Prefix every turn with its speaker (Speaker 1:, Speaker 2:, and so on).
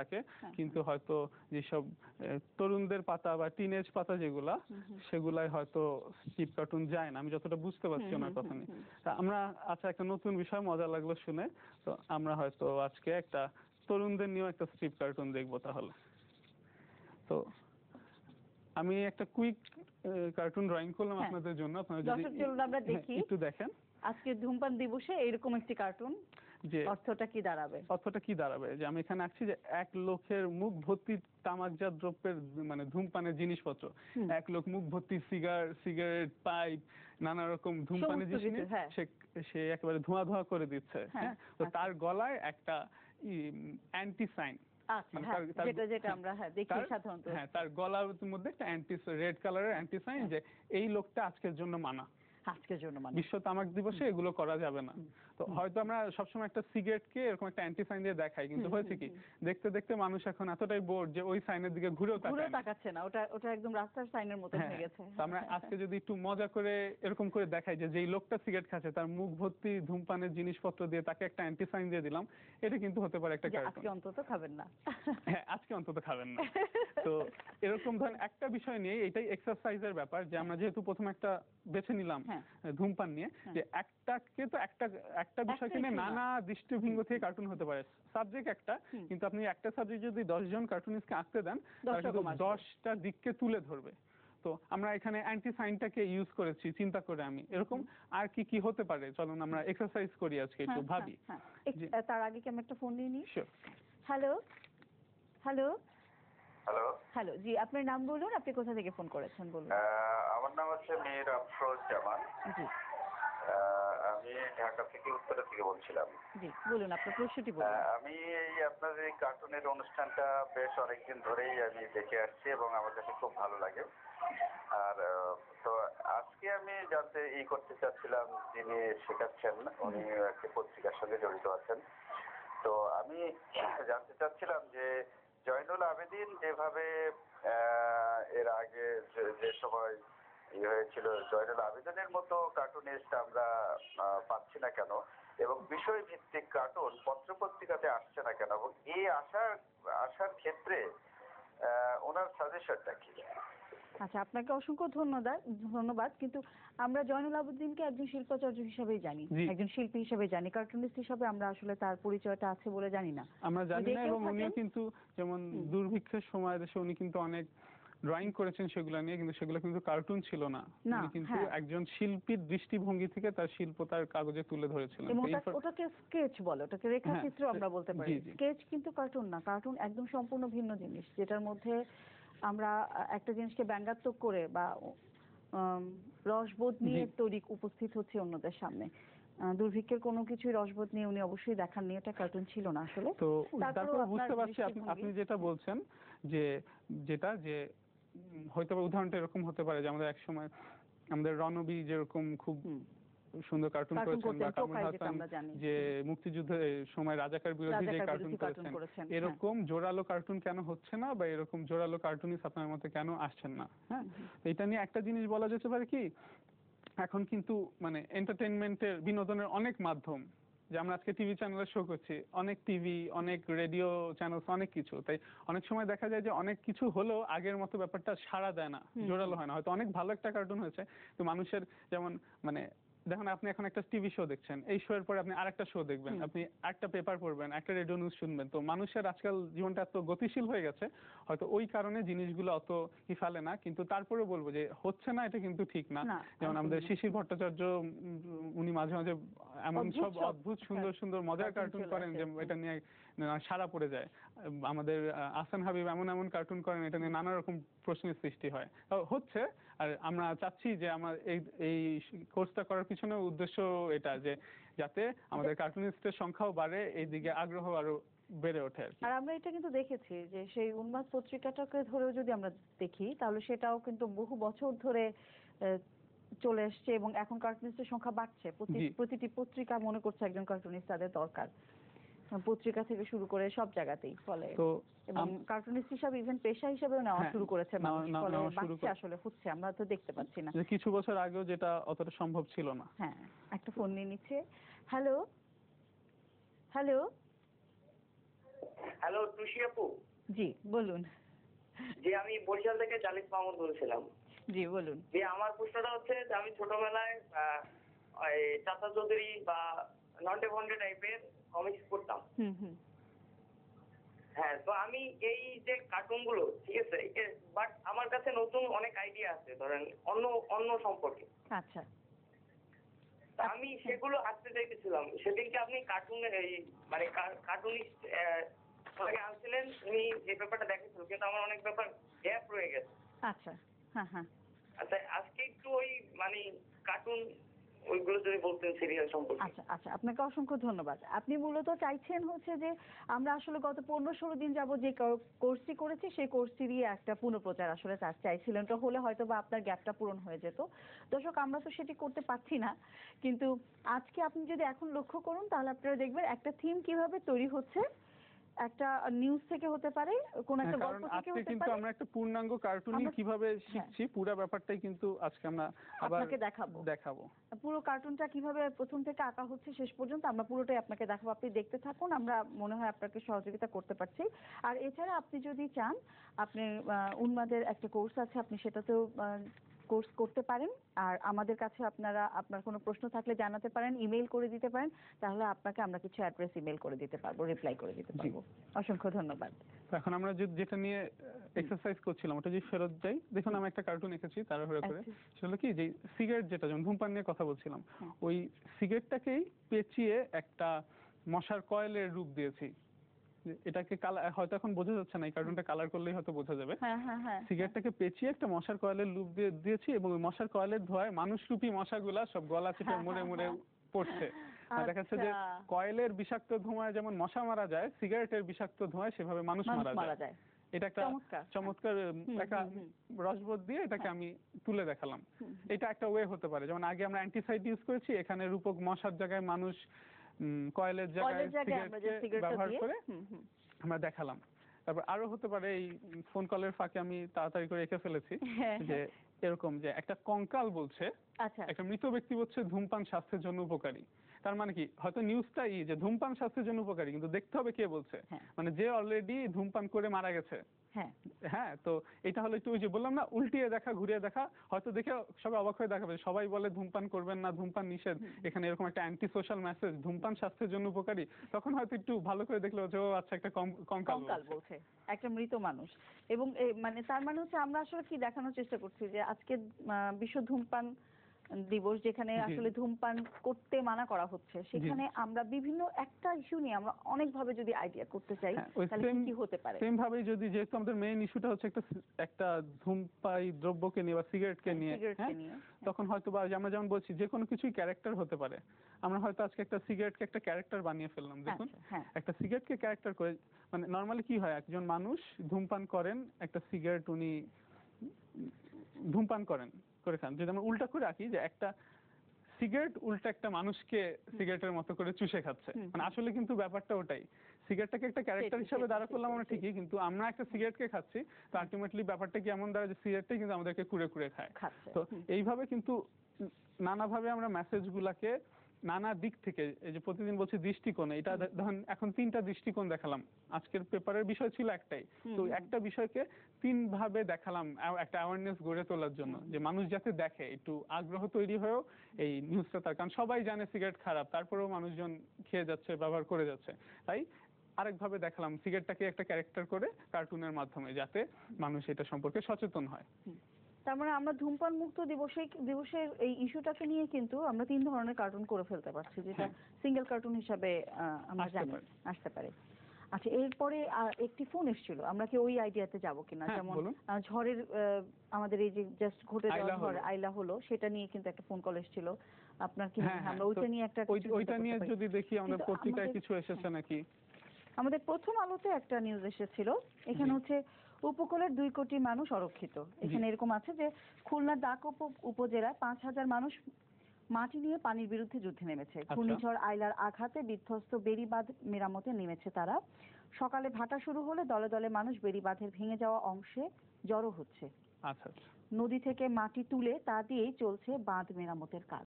Speaker 1: থাকে হ্যাঁ, কিন্তু হ্যাঁ। হয়তো যেসব তরুণদের পাতা বা টিনেজ পাতা যেগুলা সেগুলাই হয়তো স্টিপ কার্টুন যায় না আমি যতটা বুঝতে পারছি ওনার কথা নিয়ে তা আমরা আচ্ছা একটা নতুন বিষয় মজা লাগলো শুনে তো আমরা হয়তো আজকে একটা তরুণদের নিয়েও একটা স্ট্রিপ কার্টুন দেখবো তাহলে তো আমি একটা কুইক কার্টুন ড্রয়িং করলাম হ্যাঁ। আপনাদের জন্য আপনারা যদি একটু দেখেন
Speaker 2: আজকে ধূমপান দিবসে এরকম একটি কার্টুন যে অর্থটা কি দাঁড়াবে
Speaker 1: অর্থটা কি দাঁড়াবে যে আমি এখানে আসছি যে এক লোকের মুখ ভর্তি তামাকজাত দ্রব্যের মানে ধূমপানের জিনিসপত্র এক লোক মুখ ভর্তি সিগার সিগারেট পাইপ নানা রকম ধূমপানের জিনিস হ্যাঁ। সে একেবারে ধোঁয়া ধোঁয়া করে দিচ্ছে হ্যাঁ, হ্যাঁ? তো আচ্ছা। তার গলায় একটা অ্যান্টি সাইন আচ্ছা, মানে হ্যাঁ, তার গলার মধ্যে একটা রেড কালারের অ্যান্টি সাইন যে এই লোকটা আজকের জন্য মানা
Speaker 2: আজকের জন্য মানে
Speaker 1: বিশ্ব তামাক দিবসে এগুলো করা যাবে না তো হয়তো আমরা সবসময় একটা সিগারেটকে এরকম একটা অ্যান্টি সাইন দিয়ে দেখাই কিন্তু হয়েছে কি দেখতে দেখতে মানুষ এখন এতটাই বোর যে ওই সাইনের দিকে ঘুরেও ঘুরেও
Speaker 2: তাকাচ্ছে না ওটা ওটা একদম রাস্তার সাইনের মতো হয়ে হ্যাঁ, গেছে
Speaker 1: আমরা আজকে যদি একটু মজা করে এরকম করে দেখাই যে যেই লোকটা সিগারেট খাচ্ছে তার মুখ ভর্তি ধূমপানের জিনিসপত্র দিয়ে তাকে একটা অ্যান্টি সাইন দিয়ে দিলাম এটা কিন্তু হতে পারে একটা কারণ আজকে অন্তত খাবেন না হ্যাঁ আজকে অন্তত খাবেন না তো এরকম ধরেন একটা বিষয় নিয়ে এটাই এক্সারসাইজের ব্যাপার যে আমরা যেহেতু প্রথমে একটা বেছে নিলাম হ্যাঁ। ধূমপান হ্যাঁ। নিয়ে হ্যাঁ। যে একটাকে তো একটা একটা বিষয়কে নিয়ে নানা দৃষ্টিভঙ্গি থেকে কার্টুন হতে পারে সাবজেক্ট একটা কিন্তু আপনি একটা সাবজেক্ট যদি দশজন কার্টুনিস্টকে আঁকতে দেন দশটা দিককে তুলে ধরবে তো আমরা এখানে অ্যান্টি সাইনটাকে ইউজ করেছি চিন্তা করে আমি এরকম আর কি কি হতে পারে চলুন আমরা এক্সারসাইজ করি আজকে একটু হ্যাঁ,
Speaker 2: ভাবি তার আগে কি আমি একটা ফোন নিয়ে নিই হ্যালো হ্যালো হ্যালো হ্যালো জি আপনার নাম বলুন আপনি কোথা থেকে ফোন করেছেন বলুন
Speaker 1: আমার নাম হচ্ছে মেয়ের আফরোজ জামান জি আমি ঢাকা থেকে উত্তর থেকে বলছিলাম
Speaker 2: জি বলুন আপনার প্রশ্নটি বলুন আমি
Speaker 1: এই আপনার এই কার্টুনের অনুষ্ঠানটা বেশ অনেকদিন ধরেই আমি দেখে আসছি এবং আমার কাছে খুব ভালো লাগে আর তো আজকে আমি জানতে ই করতে চাচ্ছিলাম যিনি শেখাচ্ছেন উনি একটি পত্রিকার সঙ্গে জড়িত আছেন তো আমি জানতে চাচ্ছিলাম যে জয়নুল আবেদিন যেভাবে এর আগে যে সময় ইয়ে হয়েছিল জয়নুল আবেদিনের মতো কার্টুনিস্ট আমরা পাচ্ছি না কেন এবং বিষয় ভিত্তিক কার্টুন পত্রপত্রিকাতে আসছে না কেন এবং এই আসার আসার ক্ষেত্রে ওনার সাজেশনটা কি
Speaker 2: আচ্ছা আপনাকে অসংখ্য ধন্যবাদ ধন্যবাদ কিন্তু আমরা জয়নুল আবুদ্দিনকে একজন শিল্পাচার্য হিসেবে জানি একজন শিল্পী হিসেবে জানি কার্টুনিস্ট হিসেবে আমরা আসলে তার পরিচয়টা আছে বলে জানি না
Speaker 1: আমরা জানি না এবং উনিও কিন্তু যেমন দুর্ভিক্ষের সময় দেশে উনি কিন্তু অনেক ড্রয়িং করেছেন সেগুলো নিয়ে কিন্তু সেগুলো কিন্তু কার্টুন ছিল না কিন্তু হ্যাঁ। একজন শিল্পীর দৃষ্টিভঙ্গি থেকে তার শিল্প তার কাগজে তুলে ধরেছিলেন ওটাকে
Speaker 2: স্কেচ বলে ওটাকে রেখাচিত্র হ্যাঁ, আমরা বলতে পারি স্কেচ কিন্তু কার্টুন না কার্টুন একদম সম্পূর্ণ ভিন্ন জিনিস যেটার মধ্যে আমরা একটা জিনিসকে ব্যঙ্গাত্মক করে বা রসবোধ নিয়ে তৈরি উপস্থিত হচ্ছে অন্যদের সামনে দুর্ভিক্ষের কোনো কিছুই রসবোধ নিয়ে উনি অবশ্যই দেখাননি এটা কার্টুন ছিল না আসলে তো তারপর বুঝতে পারছি আপনি
Speaker 1: যেটা বলছেন যে যেটা যে হয়তো উদাহরণটা এরকম হতে পারে যে আমাদের একসময় আমাদের রণবীর যেরকম খুব সুন্দর কার্টুন করেছেন বা কামাল হাসান যে মুক্তিযুদ্ধের সময় রাজাকার বিরোধী যে কার্টুন করেছেন হ্যাঁ। এরকম জোরালো কার্টুন কেন হচ্ছে না বা এরকম জোরালো কার্টুনিস্ট আপনার মতে কেন আসছেন না হ্যাঁ এটা নিয়ে একটা জিনিস বলা যেতে পারে কি এখন কিন্তু মানে এন্টারটেনমেন্টের বিনোদনের অনেক মাধ্যম যে আমরা আজকে টিভি চ্যানেলে শো করছি অনেক টিভি অনেক রেডিও চ্যানেল অনেক কিছু তাই অনেক সময় দেখা যায় যে অনেক কিছু হলেও আগের মতো ব্যাপারটা সাড়া দেয় না জোরালো হয় না হয়তো অনেক ভালো একটা কার্টুন হয়েছে তো মানুষের যেমন মানে দেখেন আপনি এখন একটা টিভি শো দেখছেন এই শো এর পরে আপনি আরেকটা শো দেখবেন আপনি একটা পেপার পড়বেন একটা রেডিও নিউজ শুনবেন তো মানুষের আজকাল জীবনটা এত গতিশীল হয়ে গেছে হয়তো ওই কারণে জিনিসগুলো অত কি ফেলে না কিন্তু তারপরে বলবো যে হচ্ছে না এটা কিন্তু ঠিক না যেমন আমাদের শিশির ভট্টাচার্য উনি মাঝে মাঝে এমন সব অদ্ভুত সুন্দর সুন্দর মজার কার্টুন করেন যে এটা নিয়ে সারা পড়ে যায় আমাদের আসান হাবিব এমন এমন কার্টুন করেন এটা নিয়ে নানা রকম প্রশ্নের সৃষ্টি হয় হচ্ছে আর আমরা চাচ্ছি যে আমার এই এই কোর্সটা করার পিছনে উদ্দেশ্য এটা যে যাতে আমাদের কার্টুনিস্টের সংখ্যাও বাড়ে এই দিকে আগ্রহ আরো বেড়ে ওঠে
Speaker 2: আর আমরা এটা কিন্তু দেখেছি যে সেই উন্মাদ পত্রিকাটাকে ধরেও যদি আমরা দেখি তাহলে সেটাও কিন্তু বহু বছর ধরে চলে এসছে এবং এখন কার্টুনিস্টের সংখ্যা বাড়ছে প্রতিটি পত্রিকা মনে করছে একজন কার্টুনিস্ট তাদের দরকার পত্রিকা থেকে শুরু করে সব জায়গাতেই ফলে তো এবং কার্টুনিস্ট হিসাবে ইভেন পেশা হিসাবেও নেওয়া হ্যাঁ, শুরু করেছে
Speaker 1: মানুষ ফলে বাচ্চা
Speaker 2: আসলে হচ্ছে আমরা তো
Speaker 1: দেখতে পাচ্ছি না কিছু বছর আগেও যেটা অতটা সম্ভব ছিল না হ্যাঁ
Speaker 2: একটা ফোন নিয়ে নিচ্ছে হ্যালো হ্যালো হ্যালো টুসি আপু জি বলুন যে আমি বরিশাল থেকে জালিস মাহমুদ বলছিলাম জি বলুন যে আমার প্রশ্নটা হচ্ছে যে আমি ছোটবেলায় চাচা চৌধুরী বা নন্ডে বন্ডে টাইপের কমিক্স পড়তাম হ্যাঁ তো আমি এই যে কার্টুন গুলো ঠিক আছে বাট আমার কাছে নতুন অনেক আইডিয়া আছে ধরেন অন্য অন্য সম্পর্কে আচ্ছা আমি সেগুলো আসতে চাইতেছিলাম সেদিনকে আপনি কার্টুনের এই মানে কার্টুনিস্ট সবাই আনছিলেন উনি যে ব্যাপারটা দেখেছিল কিন্তু আমার অনেক ব্যাপার গ্যাপ রয়ে গেছে আচ্ছা হ্যাঁ হ্যাঁ আচ্ছা আজকে একটু ওই মানে কার্টুন ওইগুলো যদি বলতেন সিরিয়াল সম্পর্কে আচ্ছা আচ্ছা আপনাকে অসংখ্য ধন্যবাদ আপনি মূলত চাইছেন হচ্ছে যে আমরা আসলে গত পনেরো ষোলো দিন যাব যে কোর্সটি করেছি সেই কোর্সটিরই একটা পুনঃপ্রচার আসলে চাইছিলেন তো হলে হয়তো বা আপনার গ্যাপটা পূরণ হয়ে যেত দর্শক আমরা তো সেটি করতে পারছি না কিন্তু আজকে আপনি যদি এখন লক্ষ্য করুন তাহলে আপনারা দেখবেন একটা থিম কিভাবে তৈরি হচ্ছে একটা নিউজ থেকে হতে পারে কোন হ্যাঁ, একটা গল্প থেকে হতে পারে কিন্তু আমরা
Speaker 1: একটা পূর্ণাঙ্গ কার্টুনই কিভাবে হ্যাঁ। শিখছি পুরো ব্যাপারটাই কিন্তু আজকে আমরা আবার আপনাকে দেখাবো দেখাবো
Speaker 2: পুরো কার্টুনটা কিভাবে প্রথম থেকে আঁকা হচ্ছে শেষ পর্যন্ত আমরা পুরোটাই আপনাকে দেখাবো আপনি দেখতে থাকুন আমরা মনে হয় আপনাকে সহযোগিতা করতে পারছি আর এছাড়া আপনি যদি চান আপনি উন্মাদের একটা কোর্স আছে আপনি সেটাতেও কোর্স করতে পারেন আর আমাদের কাছে আপনারা আপনার কোনো প্রশ্ন থাকলে জানাতে পারেন ইমেল করে দিতে পারেন তাহলে আপনাকে আমরা কিছু অ্যাড্রেস ইমেল করে দিতে পারবো রিপ্লাই করে দিতে পারবো অসংখ্য ধন্যবাদ
Speaker 1: এখন আমরা যেটা নিয়ে এক্সারসাইজ করছিলাম ওটা যদি ফেরত যাই দেখুন আমি একটা কার্টুন এঁকেছি তাড়াহুড়ো করে আচ্ছা। সেগুলো কি যে সিগারেট যেটা যেমন ধূমপান নিয়ে কথা বলছিলাম ওই সিগারেটটাকেই পেঁচিয়ে একটা মশার কয়েলের রূপ দিয়েছি এটাকে কালার হয়তো এখন বোঝা যাচ্ছে না এই কার্টুনটা কালার করলেই হয়তো বোঝা যাবে হ্যাঁ, হ্যাঁ, হ্যাঁ। সিগারেটটাকে পেঁচিয়ে একটা মশার কয়েলের লুপ দিয়ে দিয়েছি এবং ওই মশার কয়েলের ধোঁয়ায় মানুষরূপী মশাগুলা সব গলা চেপে মরে মরে পড়ছে দেখা যাচ্ছে যে আচ্ছা। কয়েলের বিষাক্ত ধোঁয়ায় যেমন মশা মারা যায় সিগারেটের বিষাক্ত ধোঁয়ায় সেভাবে মানুষ মারা যায় এটা একটা চমৎকার একটা রসবোধ দিয়ে এটাকে আমি তুলে দেখালাম এটা একটা ওয়ে হতে পারে যেমন আগে আমরা অ্যান্টিসাইড ইউজ করেছি এখানে রূপক মশার জায়গায় মানুষ কয়েলের জায়গায় ব্যবহার করে আমরা দেখালাম তারপর আরো হতে পারে এই ফোন কলের ফাঁকে আমি তাড়াতাড়ি করে এঁকে ফেলেছি হ্যাঁ, যে হ্যাঁ। এরকম যে একটা কঙ্কাল বলছে আচ্ছা। একটা মৃত ব্যক্তি বলছে ধূমপান স্বাস্থ্যের জন্য উপকারী তার মানে কি হয়তো নিউজটা এই যে ধূমপান স্বাস্থ্যের জন্য উপকারী কিন্তু দেখতে হবে কে বলছে হ্যাঁ। মানে যে অলরেডি ধূমপান করে মারা গেছে হ্যাঁ, হ্যাঁ তো এটা হলে একটু ওই যে বললাম না উল্টিয়ে দেখা ঘুরিয়ে দেখা হয়তো দেখে সবাই অবাক হয়ে দেখাবে সবাই বলে ধূমপান করবেন না ধূমপান নিষেধ এখানে এরকম একটা অ্যান্টি সোশ্যাল মেসেজ ধূমপান স্বাস্থ্যের জন্য উপকারী তখন হয়তো একটু ভালো করে দেখলো যে ও আচ্ছা একটা কম কঙ্কাল
Speaker 2: বলছে একটা মৃত মানুষ এবং মানে তার মানে হচ্ছে আমরা আসলে কি দেখানোর চেষ্টা করছি যে আজকে বিশ্ব ধূমপান দিবস যেখানে আসলে ধূমপান করতে মানা করা হচ্ছে সেখানে আমরা বিভিন্ন একটা ইস্যু নিয়ে আমরা অনেক ভাবে যদি আইডিয়া করতে চাই হ্যাঁ, তাহলে কি হতে পারে সেম
Speaker 1: ভাবে যদি যেহেতু আমাদের মেইন ইস্যুটা হচ্ছে একটা একটা ধূমপাই দ্রব্যকে নিয়ে বা সিগারেটকে হ্যাঁ, নিয়ে হ্যাঁ? তখন হয়তো বা আমরা যেমন বলছি যে কোনো কিছুই ক্যারেক্টার হতে পারে আমরা হয়তো আজকে একটা সিগারেটকে একটা ক্যারেক্টার বানিয়ে ফেললাম আচ্ছা, দেখুন একটা সিগারেটকে ক্যারেক্টার করে মানে নর্মালি কি হয় একজন মানুষ ধূমপান করেন একটা সিগারেট উনি ধূমপান করেন করে খান যদি আমরা উল্টা করে রাখি যে একটা সিগারেট উল্টা একটা মানুষকে সিগারেটের মতো করে চুষে খাচ্ছে মানে আসলে কিন্তু ব্যাপারটা ওটাই সিগারেটটাকে একটা ক্যারেক্টার হিসেবে দাঁড়া করলাম আমরা ঠিকই কিন্তু আমরা একটা সিগারেটকে খাচ্ছি তো আলটিমেটলি ব্যাপারটা কি এমন দাঁড়া যে সিগারেটটাই কিন্তু আমাদেরকে কুড়ে কুড়ে খায় তো এইভাবে কিন্তু নানাভাবে আমরা মেসেজগুলাকে নানা দিক থেকে এই যে প্রতিদিন বলছি দৃষ্টিকোণ এটা ধরেন এখন তিনটা দৃষ্টিকোণ দেখালাম আজকের পেপারের বিষয় ছিল একটাই তো একটা বিষয়কে তিন ভাবে দেখালাম একটা অ্যাওয়ারনেস গড়ে তোলার জন্য যে মানুষ যাতে দেখে একটু আগ্রহ তৈরি হয়েও এই নিউজটা তার কারণ সবাই জানে সিগারেট খারাপ তারপরেও মানুষজন খেয়ে যাচ্ছে ব্যবহার করে যাচ্ছে তাই আরেকভাবে দেখালাম সিগারেটটাকে একটা ক্যারেক্টার করে কার্টুনের মাধ্যমে যাতে মানুষ এটা সম্পর্কে সচেতন হয়
Speaker 2: তার মানে আমরা ধূমপান মুক্ত দিবসে দিবসের এই ইস্যুটাকে নিয়ে কিন্তু আমরা তিন ধরনের কার্টুন করে ফেলতে পারছি যেটা সিঙ্গেল হ্যাঁ। কার্টুন হিসাবে আমরা জানি আসতে পারে আচ্ছা এরপরে একটি ফোন এসেছিল আমরা কি ওই আইডিয়াতে যাব কিনা হ্যাঁ, যেমন ঝড়ের আমাদের এই যে জাস্ট ঘটে যাওয়া ঝড় আইলা হলো সেটা নিয়ে কিন্তু একটা ফোন কল এসেছিল আপনার কি হ্যাঁ, আমরা ওইটা নিয়ে একটা ওইটা নিয়ে যদি দেখি আমাদের পত্রিকায়
Speaker 1: কিছু এসেছে নাকি
Speaker 2: আমাদের প্রথম আলোতে একটা নিউজ এসেছিল এখানে হচ্ছে উপকূলের দুই কোটি মানুষ অরক্ষিত এখানে এরকম আছে যে খুলনা ডাক উপজেলায় পাঁচ হাজার মানুষ মাটি নিয়ে পানির বিরুদ্ধে যুদ্ধে নেমেছে আচ্ছা। ঘূর্ণিঝড় আইলার আঘাতে বিধ্বস্ত বেড়িবাঁধ মেরামতে নেমেছে তারা সকালে ভাটা শুরু হলে দলে দলে মানুষ বেড়িবাঁধের ভেঙে যাওয়া অংশে জড়ো হচ্ছে আচ্ছা, আচ্ছা। নদী থেকে মাটি তুলে তা দিয়েই চলছে বাঁধ মেরামতের কাজ